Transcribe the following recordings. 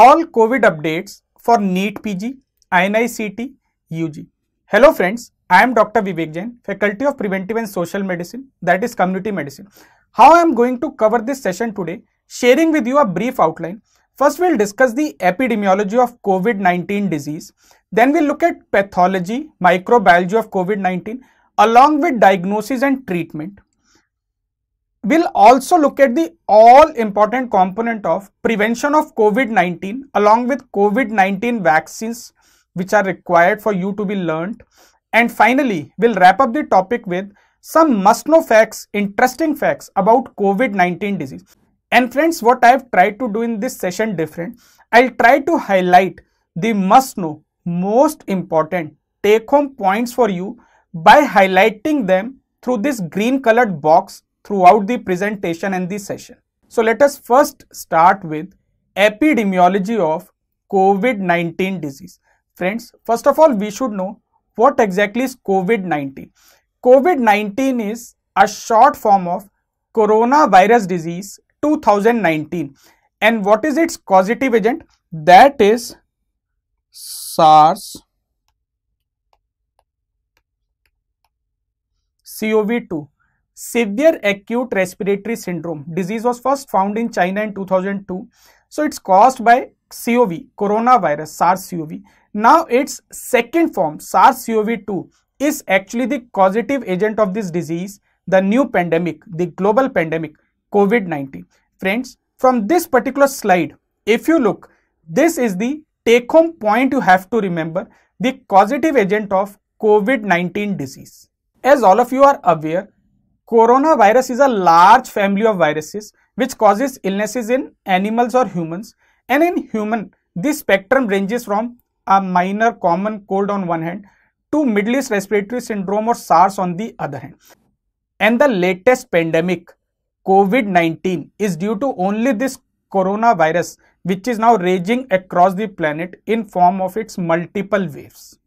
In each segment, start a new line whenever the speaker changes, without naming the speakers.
all COVID updates for NEET PG, INICT, UG. Hello friends, I am Dr. Vivek Jain, Faculty of Preventive and Social Medicine, that is Community Medicine. How I am going to cover this session today, sharing with you a brief outline. First, we'll discuss the epidemiology of COVID-19 disease. Then we'll look at pathology, microbiology of COVID-19, along with diagnosis and treatment. We'll also look at the all important component of prevention of COVID-19 along with COVID-19 vaccines which are required for you to be learned. And finally, we'll wrap up the topic with some must know facts, interesting facts about COVID-19 disease. And friends, what I've tried to do in this session different, I'll try to highlight the must know most important take home points for you by highlighting them through this green colored box throughout the presentation and the session. So let us first start with epidemiology of COVID-19 disease. Friends, first of all, we should know what exactly is COVID-19. COVID-19 is a short form of coronavirus disease 2019 and what is its causative agent? That is SARS CoV2 severe acute respiratory syndrome disease was first found in china in 2002 so it's caused by cov coronavirus sars cov now its second form sars cov 2 is actually the causative agent of this disease the new pandemic the global pandemic covid 19 friends from this particular slide if you look this is the take home point you have to remember the causative agent of covid 19 disease as all of you are aware Coronavirus is a large family of viruses which causes illnesses in animals or humans and in human this spectrum ranges from a minor common cold on one hand to Middle East respiratory syndrome or SARS on the other hand. And the latest pandemic COVID-19 is due to only this coronavirus which is now raging across the planet in form of its multiple waves.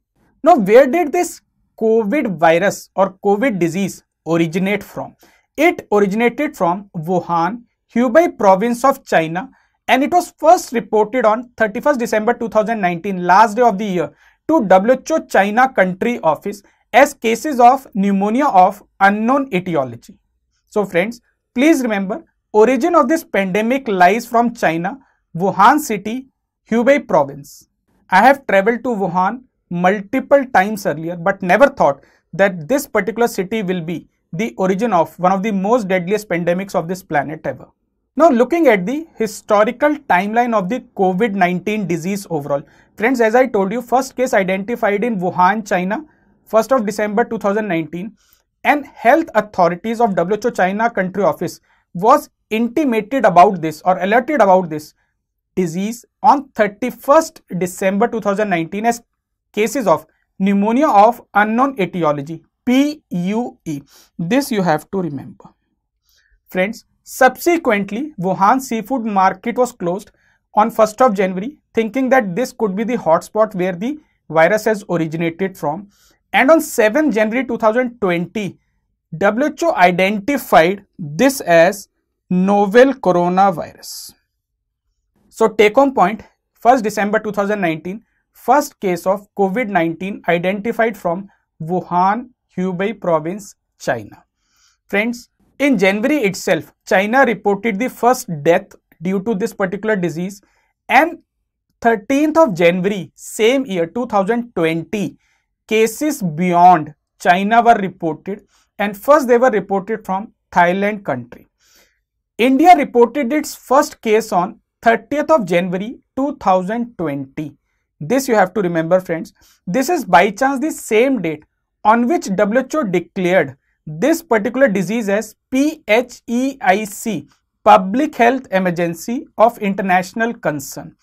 Now where did this COVID virus or COVID disease originate from. It originated from Wuhan, Hubei province of China and it was first reported on 31st December 2019, last day of the year, to WHO China country office as cases of pneumonia of unknown etiology. So friends, please remember origin of this pandemic lies from China, Wuhan city, Hubei province. I have traveled to Wuhan multiple times earlier but never thought that this particular city will be the origin of one of the most deadliest pandemics of this planet ever. Now, looking at the historical timeline of the COVID 19 disease overall, friends, as I told you, first case identified in Wuhan, China, 1st of December 2019, and health authorities of WHO China country office was intimated about this or alerted about this disease on 31st December 2019 as cases of pneumonia of unknown etiology. PUE. This you have to remember. Friends, subsequently, Wuhan seafood market was closed on 1st of January, thinking that this could be the hotspot where the virus has originated from. And on 7th January 2020, WHO identified this as novel coronavirus. So take home point, 1st December 2019, first case of COVID-19 identified from Wuhan Hubei province, China. Friends, in January itself, China reported the first death due to this particular disease and 13th of January, same year 2020, cases beyond China were reported and first they were reported from Thailand country. India reported its first case on 30th of January 2020. This you have to remember friends. This is by chance the same date on which WHO declared this particular disease as PHEIC, Public Health Emergency of International Concern.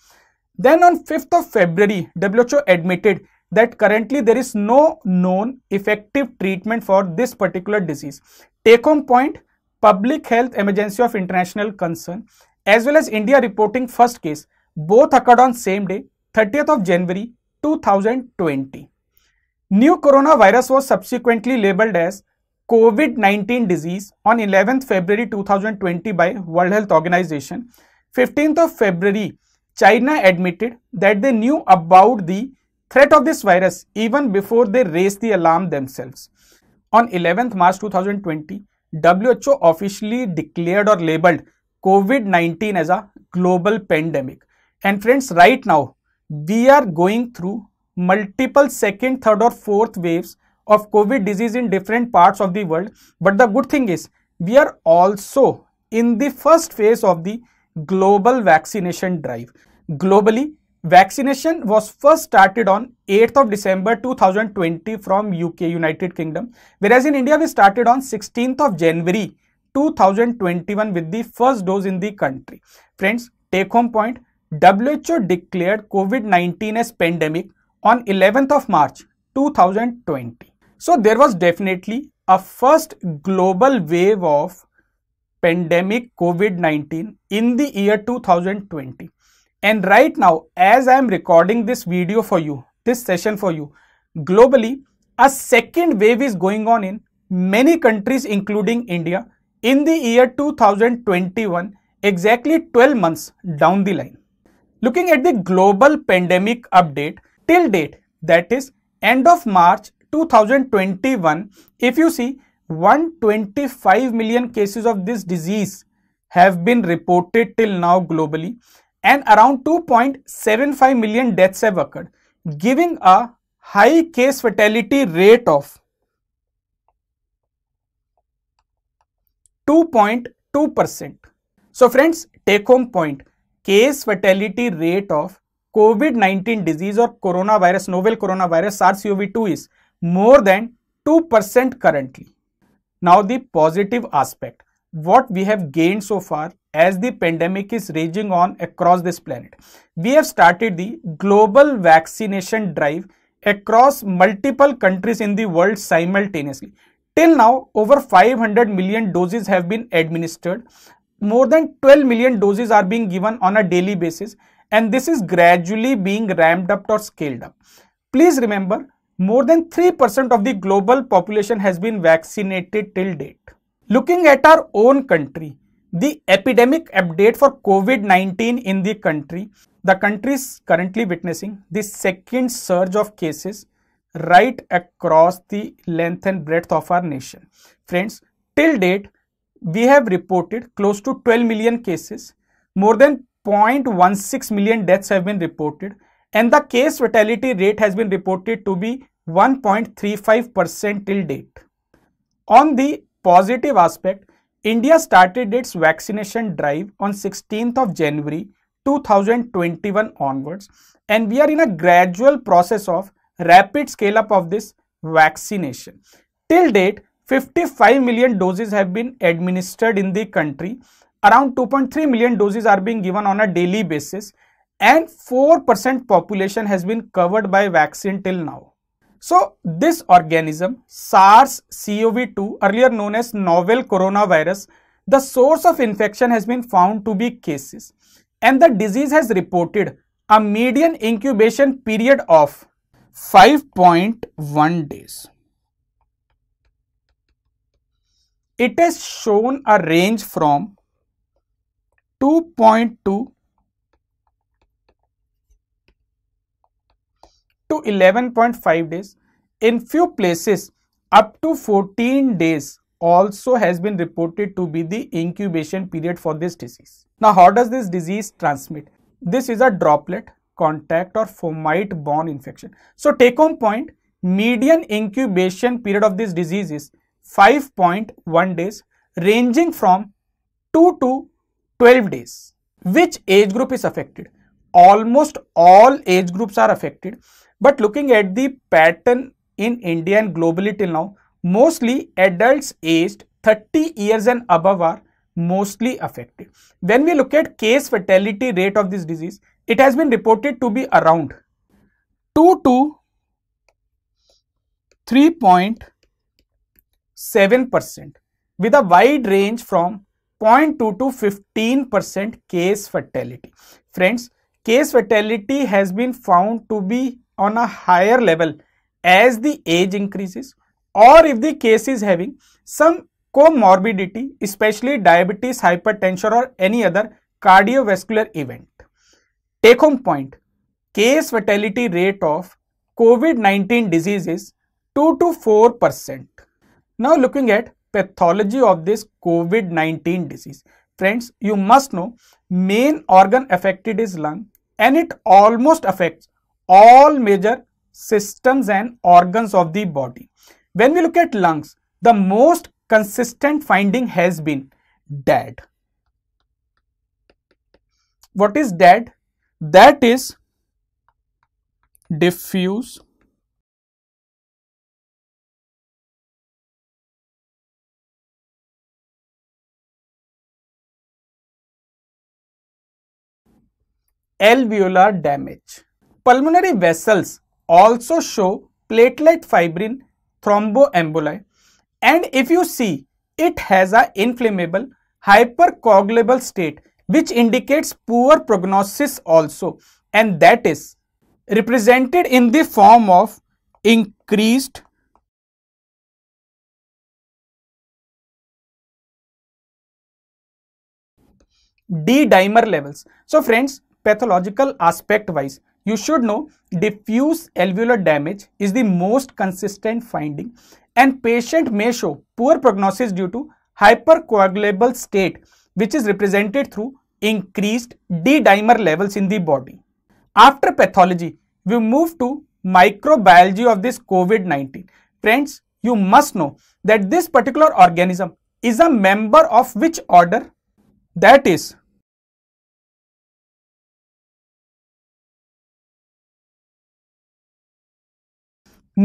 Then on 5th of February, WHO admitted that currently there is no known effective treatment for this particular disease. Take home point, public health emergency of international concern as well as India reporting first case both occurred on same day 30th of January 2020. New coronavirus was subsequently labeled as COVID-19 disease on 11th February 2020 by World Health Organization. 15th of February, China admitted that they knew about the threat of this virus even before they raised the alarm themselves. On 11th March 2020, WHO officially declared or labeled COVID-19 as a global pandemic. And friends, right now, we are going through multiple second, third or fourth waves of COVID disease in different parts of the world. But the good thing is we are also in the first phase of the global vaccination drive. Globally, vaccination was first started on 8th of December 2020 from UK, United Kingdom, whereas in India we started on 16th of January 2021 with the first dose in the country. Friends, take home point, WHO declared COVID-19 as pandemic on 11th of March 2020. So there was definitely a first global wave of pandemic COVID-19 in the year 2020. And right now, as I am recording this video for you, this session for you, globally, a second wave is going on in many countries including India in the year 2021, exactly 12 months down the line. Looking at the global pandemic update, till date that is end of March 2021 if you see 125 million cases of this disease have been reported till now globally and around 2.75 million deaths have occurred giving a high case fatality rate of 2.2%. So friends, take home point, case fatality rate of COVID 19 disease or coronavirus, novel coronavirus SARS CoV 2 is more than 2% currently. Now, the positive aspect what we have gained so far as the pandemic is raging on across this planet. We have started the global vaccination drive across multiple countries in the world simultaneously. Till now, over 500 million doses have been administered. More than 12 million doses are being given on a daily basis and this is gradually being ramped up or scaled up. Please remember, more than 3% of the global population has been vaccinated till date. Looking at our own country, the epidemic update for COVID-19 in the country, the country is currently witnessing the second surge of cases right across the length and breadth of our nation. Friends, till date, we have reported close to 12 million cases, more than 0.16 million deaths have been reported and the case fatality rate has been reported to be 1.35% till date. On the positive aspect, India started its vaccination drive on 16th of January 2021 onwards and we are in a gradual process of rapid scale up of this vaccination. Till date, 55 million doses have been administered in the country around 2.3 million doses are being given on a daily basis and 4% population has been covered by vaccine till now. So this organism SARS-CoV-2 earlier known as novel coronavirus the source of infection has been found to be cases and the disease has reported a median incubation period of 5.1 days. It has shown a range from 2.2 to 11.5 days. In few places, up to 14 days also has been reported to be the incubation period for this disease. Now, how does this disease transmit? This is a droplet, contact or fomite borne infection. So, take home point, median incubation period of this disease is 5.1 days ranging from 2 to 12 days. Which age group is affected? Almost all age groups are affected. But looking at the pattern in India and globally till now, mostly adults aged 30 years and above are mostly affected. When we look at case fatality rate of this disease, it has been reported to be around 2 to 3.7 percent with a wide range from 0.2 to 15% case fatality. Friends, case fatality has been found to be on a higher level as the age increases or if the case is having some comorbidity, especially diabetes, hypertension or any other cardiovascular event. Take home point, case fatality rate of COVID-19 disease is 2 to 4%. Now looking at pathology of this COVID-19 disease. Friends, you must know main organ affected is lung and it almost affects all major systems and organs of the body. When we look at lungs, the most consistent finding has been dead. What is dead? That is
diffuse
alveolar damage. Pulmonary vessels also show platelet fibrin thromboemboli and if you see it has a inflammable hypercoagulable state which indicates poor prognosis also and that is represented in the form of increased D dimer levels. So friends pathological aspect wise, you should know diffuse alveolar damage is the most consistent finding and patient may show poor prognosis due to hypercoagulable state which is represented through increased D-dimer levels in the body. After pathology, we move to microbiology of this COVID-19. Friends, you must know that this particular organism is a member of which order?
That is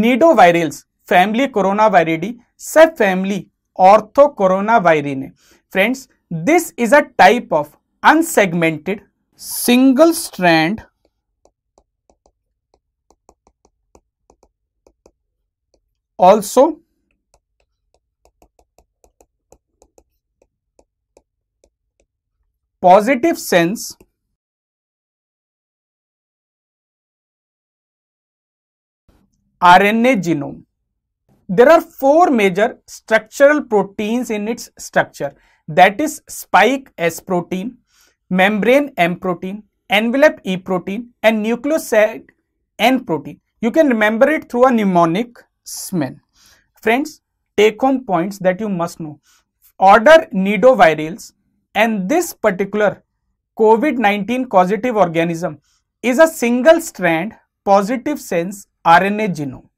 virales family coronaviridae subfamily orthocoronavirinae friends this is a type of unsegmented single strand also
positive sense
RNA genome. There are four major structural proteins in its structure that is spike S protein, membrane M protein, envelope E protein and nucleoside N protein. You can remember it through a mnemonic SMEN. Friends, take home points that you must know. Order nidovirales and this particular COVID-19 causative organism is a single strand positive sense RNA genome.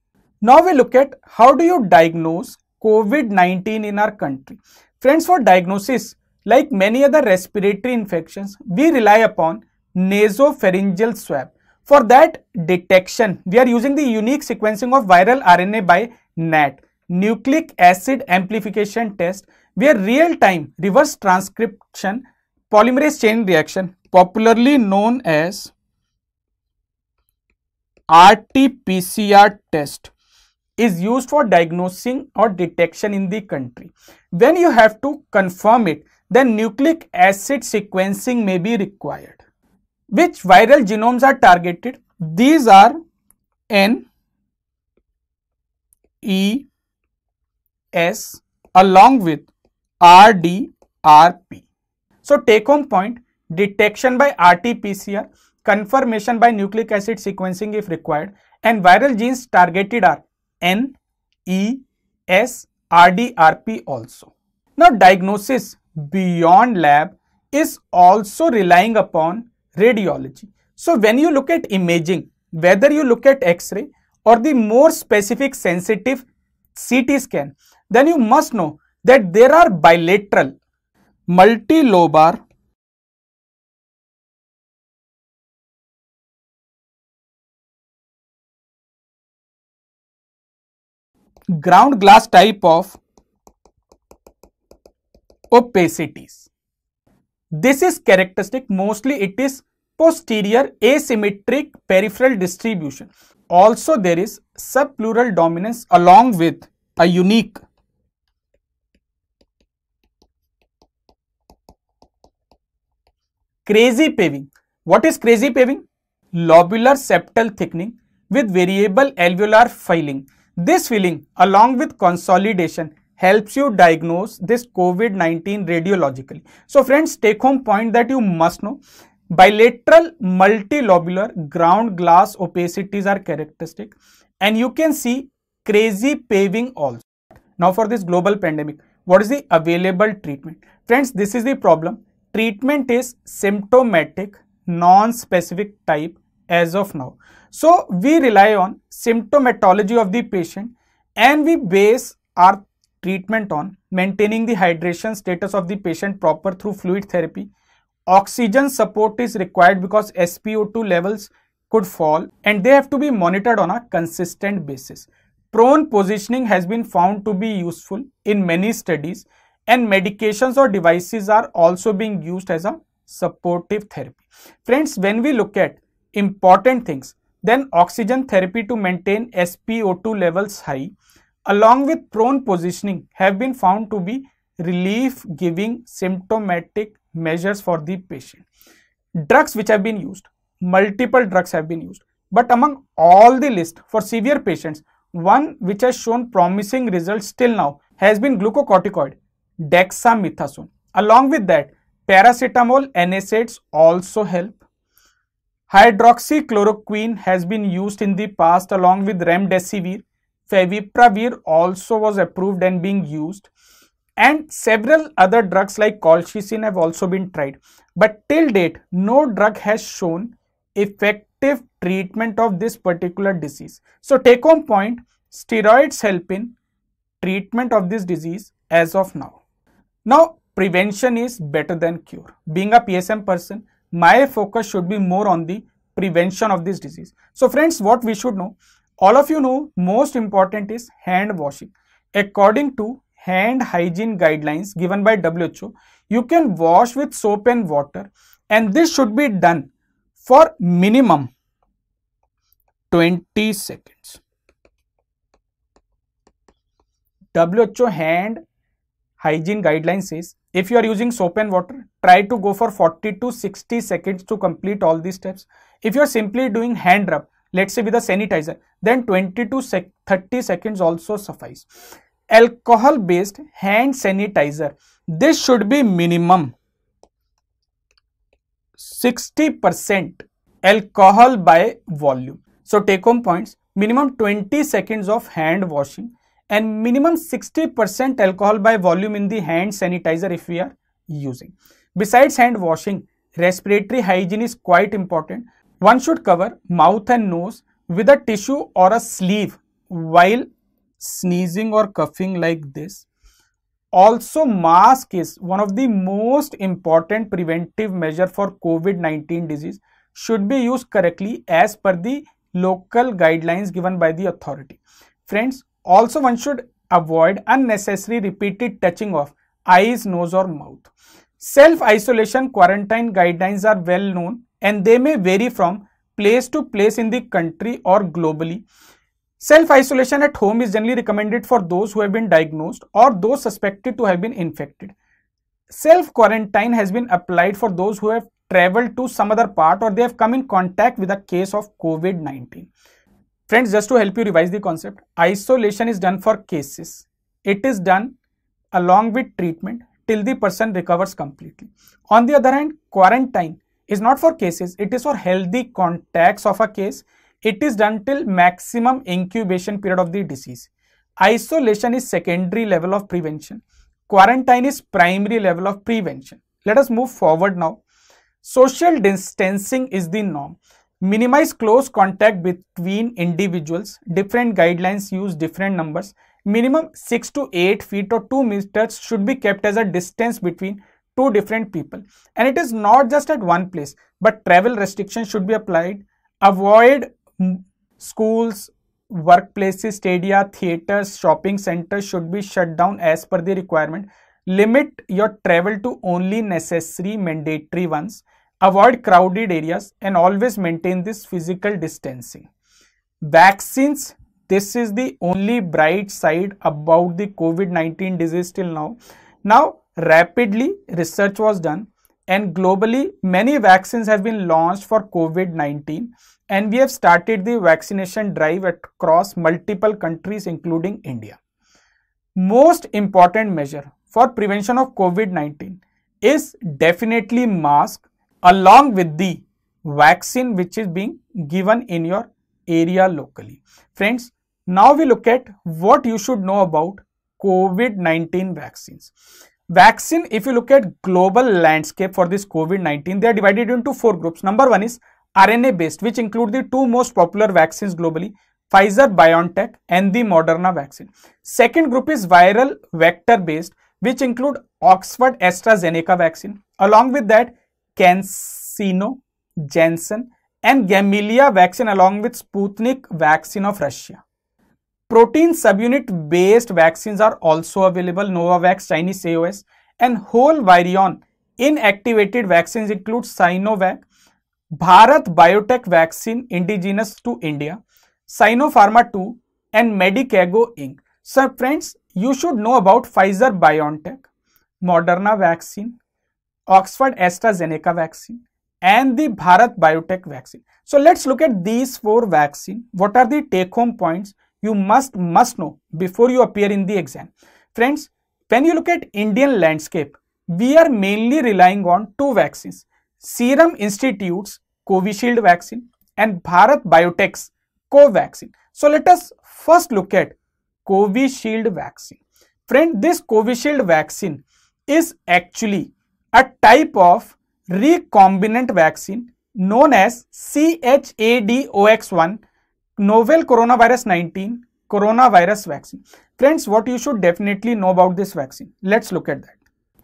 Now we look at how do you diagnose COVID-19 in our country. Friends, for diagnosis, like many other respiratory infections, we rely upon nasopharyngeal swab. For that detection, we are using the unique sequencing of viral RNA by NAT, nucleic acid amplification test, where real-time reverse transcription polymerase chain reaction, popularly known as RT-PCR test is used for diagnosing or detection in the country. When you have to confirm it, then nucleic acid sequencing may be required. Which viral genomes are targeted? These are N, E, S along with R, D, R, P. So take home point, detection by RT-PCR confirmation by nucleic acid sequencing if required and viral genes targeted are N, E, S, RDRP also. Now diagnosis beyond lab is also relying upon radiology. So when you look at imaging, whether you look at X-ray or the more specific sensitive CT scan, then you must know that there are bilateral multilobar ground glass type of opacities. This is characteristic mostly it is posterior asymmetric peripheral distribution. Also there is subpleural dominance along with a unique crazy paving. What is crazy paving? Lobular septal thickening with variable alveolar filing. This feeling along with consolidation helps you diagnose this COVID-19 radiologically. So friends, take home point that you must know. Bilateral multilobular ground glass opacities are characteristic and you can see crazy paving also. Now for this global pandemic, what is the available treatment? Friends, this is the problem. Treatment is symptomatic, non-specific type as of now. So we rely on symptomatology of the patient and we base our treatment on maintaining the hydration status of the patient proper through fluid therapy. Oxygen support is required because SpO2 levels could fall and they have to be monitored on a consistent basis. Prone positioning has been found to be useful in many studies and medications or devices are also being used as a supportive therapy. Friends, when we look at important things, then oxygen therapy to maintain SpO2 levels high along with prone positioning have been found to be relief giving symptomatic measures for the patient. Drugs which have been used, multiple drugs have been used, but among all the list for severe patients, one which has shown promising results till now has been glucocorticoid, dexamethasone. Along with that, paracetamol NSAIDs also help. Hydroxychloroquine has been used in the past along with remdesivir. Favipravir also was approved and being used. And several other drugs like colchicine have also been tried. But till date, no drug has shown effective treatment of this particular disease. So take home point, steroids help in treatment of this disease as of now. Now, prevention is better than cure. Being a PSM person, my focus should be more on the prevention of this disease. So friends, what we should know, all of you know, most important is hand washing. According to hand hygiene guidelines given by WHO, you can wash with soap and water and this should be done for minimum 20 seconds. WHO hand hygiene guidelines says if you are using soap and water, try to go for 40 to 60 seconds to complete all these steps. If you are simply doing hand rub, let's say with a sanitizer, then 20 to sec 30 seconds also suffice. Alcohol based hand sanitizer, this should be minimum 60% alcohol by volume. So take home points, minimum 20 seconds of hand washing, and minimum 60% alcohol by volume in the hand sanitizer if we are using. Besides hand washing, respiratory hygiene is quite important. One should cover mouth and nose with a tissue or a sleeve while sneezing or coughing like this. Also, mask is one of the most important preventive measure for COVID-19 disease should be used correctly as per the local guidelines given by the authority. Friends, also, one should avoid unnecessary repeated touching of eyes, nose or mouth. Self-isolation quarantine guidelines are well known and they may vary from place to place in the country or globally. Self-isolation at home is generally recommended for those who have been diagnosed or those suspected to have been infected. Self-quarantine has been applied for those who have traveled to some other part or they have come in contact with a case of COVID-19. Friends, just to help you revise the concept, isolation is done for cases. It is done along with treatment till the person recovers completely. On the other hand, quarantine is not for cases, it is for healthy contacts of a case. It is done till maximum incubation period of the disease. Isolation is secondary level of prevention. Quarantine is primary level of prevention. Let us move forward now. Social distancing is the norm minimize close contact between individuals different guidelines use different numbers minimum 6 to 8 feet or 2 meters should be kept as a distance between two different people and it is not just at one place but travel restrictions should be applied avoid schools workplaces stadia theaters shopping centers should be shut down as per the requirement limit your travel to only necessary mandatory ones Avoid crowded areas and always maintain this physical distancing. Vaccines, this is the only bright side about the COVID-19 disease till now. Now, rapidly research was done and globally many vaccines have been launched for COVID-19 and we have started the vaccination drive across multiple countries including India. Most important measure for prevention of COVID-19 is definitely mask along with the vaccine which is being given in your area locally. Friends, now we look at what you should know about COVID-19 vaccines. Vaccine, if you look at global landscape for this COVID-19, they are divided into four groups. Number one is RNA based, which include the two most popular vaccines globally, Pfizer BioNTech and the Moderna vaccine. Second group is viral vector based, which include Oxford AstraZeneca vaccine. Along with that, Cancino, Jensen, and Gamelia vaccine along with Sputnik vaccine of Russia. Protein subunit based vaccines are also available Novavax, Chinese AOS and whole virion inactivated vaccines include Sinovac, Bharat Biotech vaccine indigenous to India, Sinopharma 2 and Medicago Inc. So friends, you should know about Pfizer BioNTech, Moderna vaccine, Oxford AstraZeneca vaccine and the Bharat Biotech vaccine. So let's look at these four vaccines. What are the take home points you must must know before you appear in the exam? Friends, when you look at Indian landscape, we are mainly relying on two vaccines, Serum Institute's Covishield vaccine and Bharat Biotech's Covaxin. So let us first look at Covishield vaccine. Friend, this Covishield vaccine is actually a type of recombinant vaccine known as CHAdOX1 novel coronavirus 19 coronavirus vaccine. Friends, what you should definitely know about this vaccine? Let's look at that.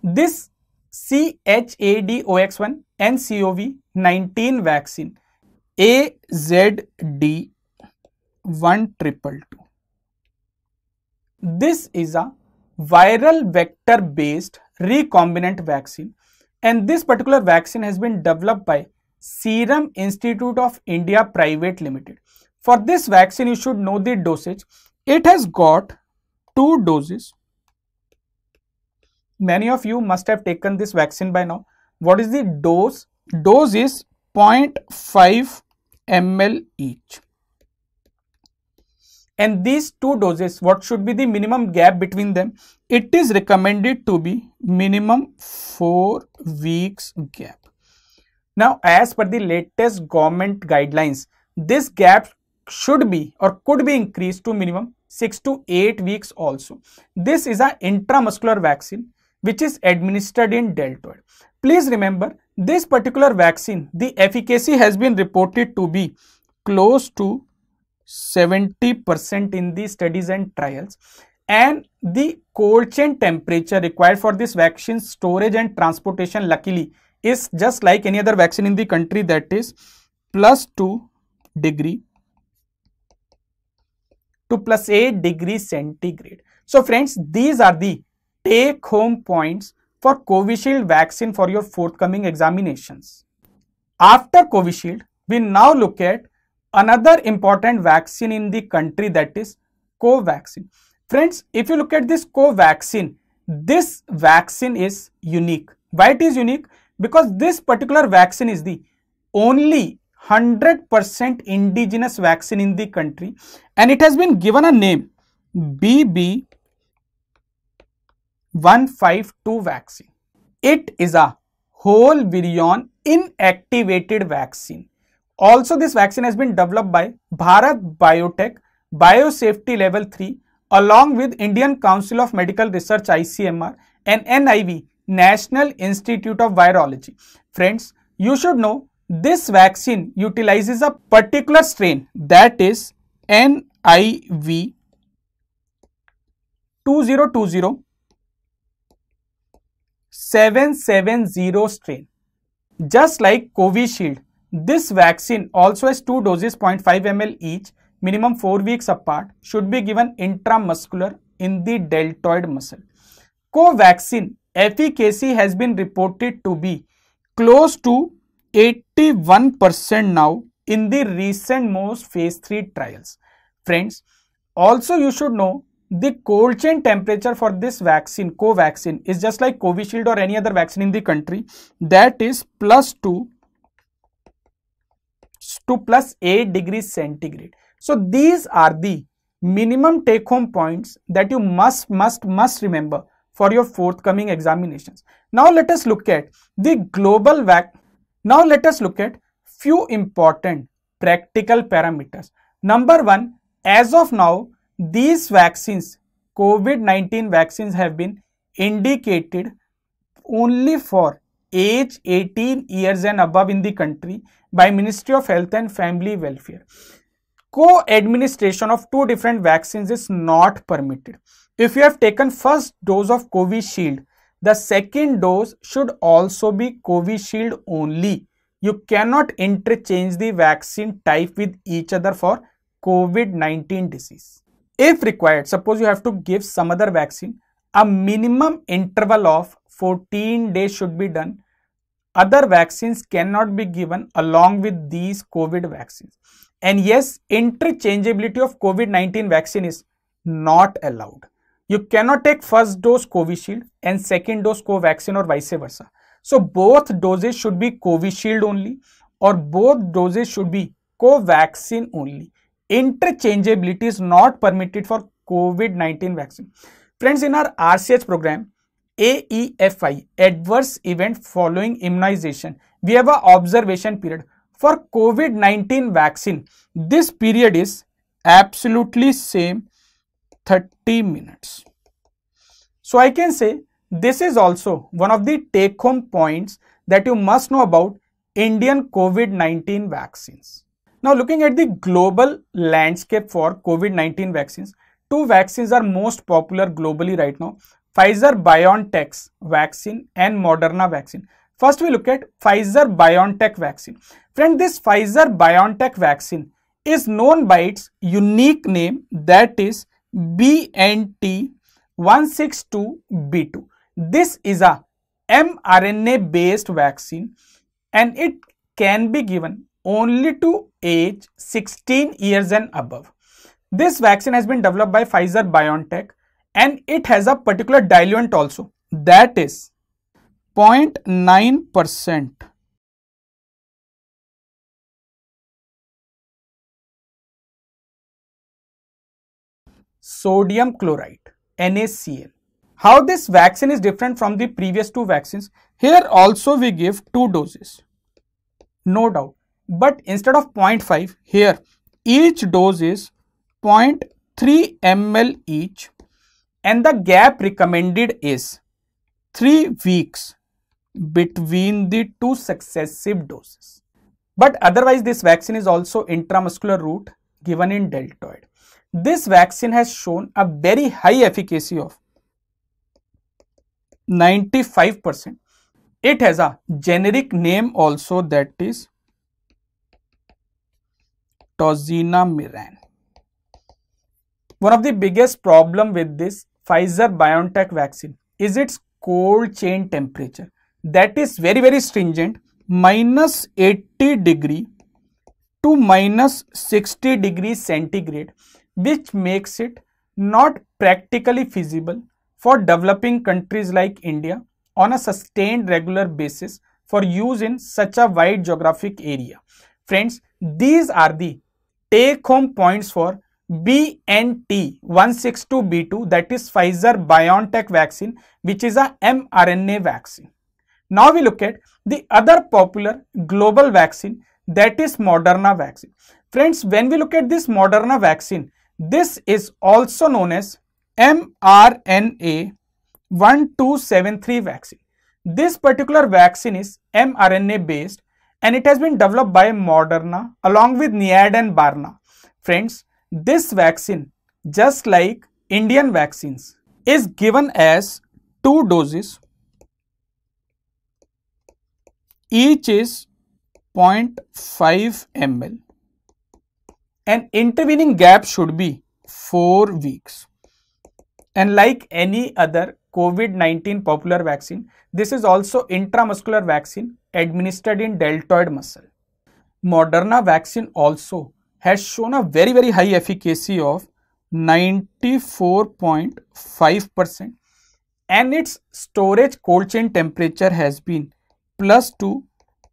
This CHAdOX1 NCOV19 vaccine AZD 1222. This is a viral vector based recombinant vaccine. And this particular vaccine has been developed by Serum Institute of India Private Limited. For this vaccine, you should know the dosage. It has got two doses. Many of you must have taken this vaccine by now. What is the dose? Dose is 0.5 ml each. And these two doses, what should be the minimum gap between them? it is recommended to be minimum 4 weeks gap. Now as per the latest government guidelines, this gap should be or could be increased to minimum 6 to 8 weeks also. This is an intramuscular vaccine which is administered in deltoid. Please remember this particular vaccine, the efficacy has been reported to be close to 70% in the studies and trials and the cold chain temperature required for this vaccine storage and transportation luckily is just like any other vaccine in the country that is plus 2 degree to plus 8 degree centigrade. So friends these are the take home points for Covishield vaccine for your forthcoming examinations. After Covishield we now look at another important vaccine in the country that is Covaxin. Friends, if you look at this co-vaccine, this vaccine is unique. Why it is unique? Because this particular vaccine is the only 100% indigenous vaccine in the country and it has been given a name BB152 vaccine. It is a whole virion inactivated vaccine. Also this vaccine has been developed by Bharat Biotech Biosafety Level 3 along with Indian Council of Medical Research ICMR and NIV National Institute of Virology. Friends, you should know this vaccine utilizes a particular strain that is NIV 2020 770 strain. Just like Covishield, this vaccine also has two doses 0.5 ml each minimum 4 weeks apart should be given intramuscular in the deltoid muscle. Covaxin efficacy has been reported to be close to 81% now in the recent most phase 3 trials. Friends, also you should know the cold chain temperature for this vaccine, Covaxin is just like Covishield or any other vaccine in the country that is plus 2 to plus 8 degrees centigrade. So these are the minimum take home points that you must, must, must remember for your forthcoming examinations. Now let us look at the global vac. Now let us look at few important practical parameters. Number one, as of now, these vaccines, COVID-19 vaccines have been indicated only for age 18 years and above in the country by Ministry of Health and Family Welfare. Co-administration of two different vaccines is not permitted. If you have taken first dose of Covishield, the second dose should also be Covishield only. You cannot interchange the vaccine type with each other for COVID-19 disease. If required, suppose you have to give some other vaccine, a minimum interval of 14 days should be done other vaccines cannot be given along with these COVID vaccines. And yes, interchangeability of COVID-19 vaccine is not allowed. You cannot take first dose Covishield and second dose Covaxin or vice versa. So both doses should be Covishield only or both doses should be Covaxin only. Interchangeability is not permitted for COVID-19 vaccine. Friends, in our RCH program, AEFI, adverse event following immunization. We have an observation period. For COVID-19 vaccine, this period is absolutely same 30 minutes. So I can say this is also one of the take home points that you must know about Indian COVID-19 vaccines. Now looking at the global landscape for COVID-19 vaccines, two vaccines are most popular globally right now. Pfizer BioNTech vaccine and Moderna vaccine. First, we look at Pfizer BioNTech vaccine. Friend, this Pfizer BioNTech vaccine is known by its unique name that is BNT162B2. This is a mRNA based vaccine and it can be given only to age 16 years and above. This vaccine has been developed by Pfizer BioNTech and it has a particular diluent also that is 0.9 percent. Sodium chloride NaCl. How this vaccine is different from the previous two vaccines? Here also we give two doses, no doubt. But instead of 0.5, here each dose is 0.3 ml each and the gap recommended is 3 weeks between the two successive doses. But otherwise this vaccine is also intramuscular route given in deltoid. This vaccine has shown a very high efficacy of 95%. It has a generic name also that is tozina miran. One of the biggest problem with this Pfizer BioNTech vaccine is its cold chain temperature that is very very stringent minus 80 degree to minus 60 degree centigrade which makes it not practically feasible for developing countries like India on a sustained regular basis for use in such a wide geographic area. Friends, these are the take home points for BNT162B2 that is Pfizer BioNTech vaccine which is a mRNA vaccine. Now we look at the other popular global vaccine that is Moderna vaccine. Friends when we look at this Moderna vaccine this is also known as mRNA 1273 vaccine. This particular vaccine is mRNA based and it has been developed by Moderna along with Niad and Barna. Friends, this vaccine, just like Indian vaccines, is given as two doses. Each is 0.5 ml. and intervening gap should be 4 weeks. And like any other COVID-19 popular vaccine, this is also intramuscular vaccine administered in deltoid muscle. Moderna vaccine also has shown a very very high efficacy of 94.5% and its storage cold chain temperature has been plus 2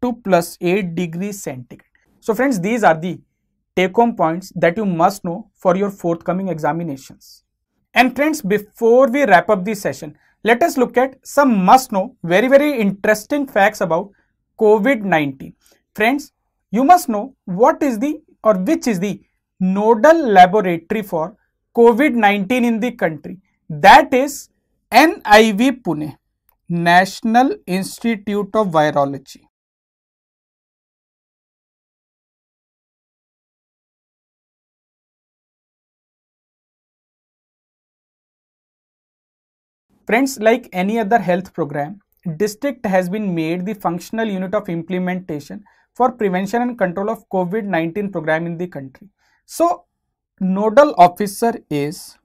to plus 8 degrees centigrade. So friends these are the take home points that you must know for your forthcoming examinations. And friends before we wrap up this session let us look at some must know very very interesting facts about COVID-19. Friends you must know what is the or which is the nodal laboratory for COVID-19 in the country. That is NIV Pune, National Institute of Virology. Friends, like any other health program, district has been made the functional unit of implementation for prevention and control of COVID-19 program in the country. So nodal officer is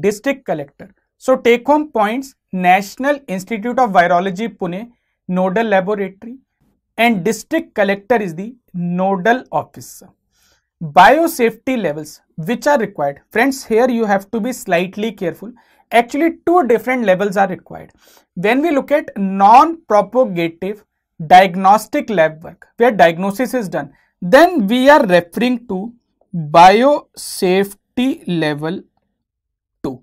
district collector. So take home points National Institute of Virology Pune nodal laboratory and district collector is the nodal officer biosafety levels which are required friends here you have to be slightly careful actually two different levels are required when we look at non-propagative diagnostic lab work where diagnosis is done then we are referring to biosafety level 2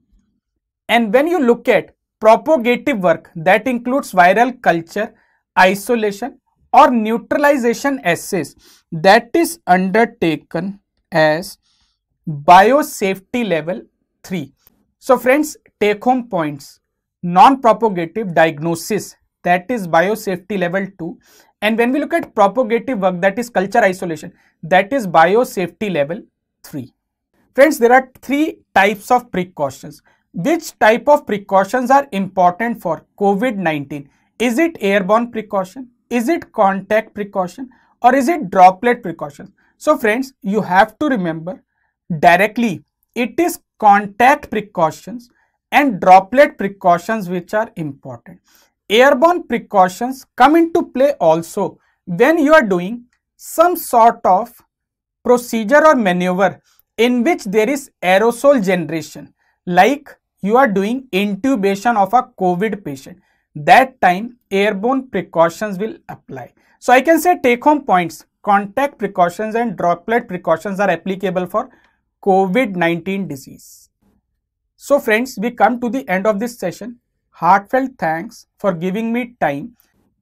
and when you look at propagative work that includes viral culture isolation or neutralization assays that is undertaken as biosafety level 3. So friends, take home points, non-propagative diagnosis that is biosafety level 2 and when we look at propagative work that is culture isolation that is biosafety level 3. Friends, there are three types of precautions. Which type of precautions are important for COVID-19? Is it airborne precaution? Is it contact precaution or is it droplet precaution? So friends, you have to remember directly it is contact precautions and droplet precautions which are important. Airborne precautions come into play also when you are doing some sort of procedure or maneuver in which there is aerosol generation like you are doing intubation of a COVID patient that time airborne precautions will apply. So I can say take home points, contact precautions and droplet precautions are applicable for COVID-19 disease. So friends, we come to the end of this session. Heartfelt thanks for giving me time.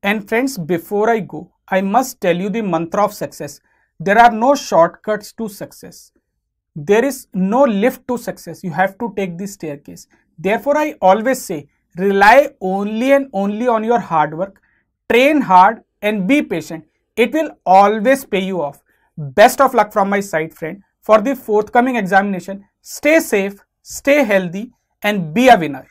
And friends, before I go, I must tell you the mantra of success. There are no shortcuts to success. There is no lift to success. You have to take the staircase. Therefore, I always say rely only and only on your hard work train hard and be patient it will always pay you off best of luck from my side friend for the forthcoming examination stay safe stay healthy and be a winner